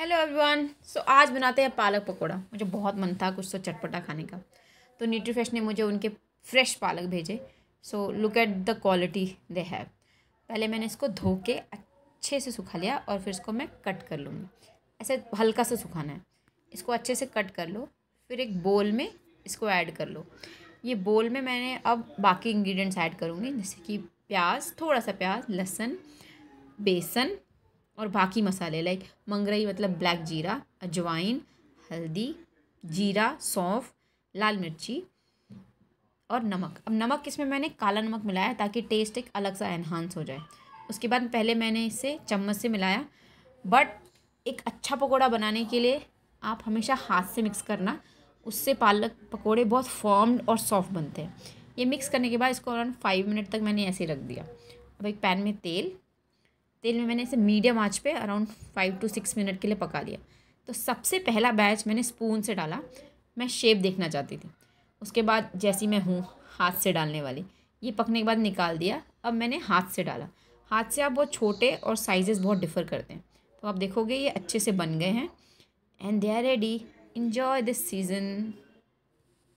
hello everyone so आज बनाते हैं पालक पकोड़ा मुझे बहुत मन था कुछ तो चटपटा खाने का तो न्यूट्रीफ्रेश ने मुझे उनके फ्रेश पालक भेजे so look at the quality they have पहले मैंने इसको धो के अच्छे से सुखा लिया और फिर इसको मैं कट कर लूँगी ऐसे हल्का सा सुखाना है इसको अच्छे से कट कर लो फिर एक बोल में इसको ऐड कर लो ये बोल में मैंने अब बाकी इंग्रेडिएंट्स ऐड करूँगी जैसे कि प्याज थोड़ा सा प्याज लहसुन बेसन और बाकी मसाले लाइक मंगरई मतलब ब्लैक जीरा अजवाइन हल्दी जीरा सौंफ लाल मिर्ची और नमक अब नमक इसमें मैंने काला नमक मिलाया ताकि टेस्ट एक अलग सा एनहांस हो जाए उसके बाद पहले मैंने इसे चम्मच से मिलाया बट एक अच्छा पकोड़ा बनाने के लिए आप हमेशा हाथ से मिक्स करना उससे पालक पकोड़े बहुत फॉर्म्ड और सॉफ्ट बनते हैं ये मिक्स करने के बाद इसको अराउंड फाइव मिनट तक मैंने ऐसे रख दिया अब एक पैन में तेल तेल में मैंने इसे मीडियम आँच पर around five to six minute के लिए पका लिया तो सबसे पहला बैच मैंने स्पून से डाला मैं शेप देखना चाहती थी उसके बाद जैसी मैं हूँ हाथ से डालने वाली ये पकने के बाद निकाल दिया अब मैंने हाथ से डाला हाथ से आप बहुत छोटे और साइजेस बहुत डिफ़र करते हैं तो आप देखोगे ये अच्छे से बन गए हैं and they are ready enjoy this season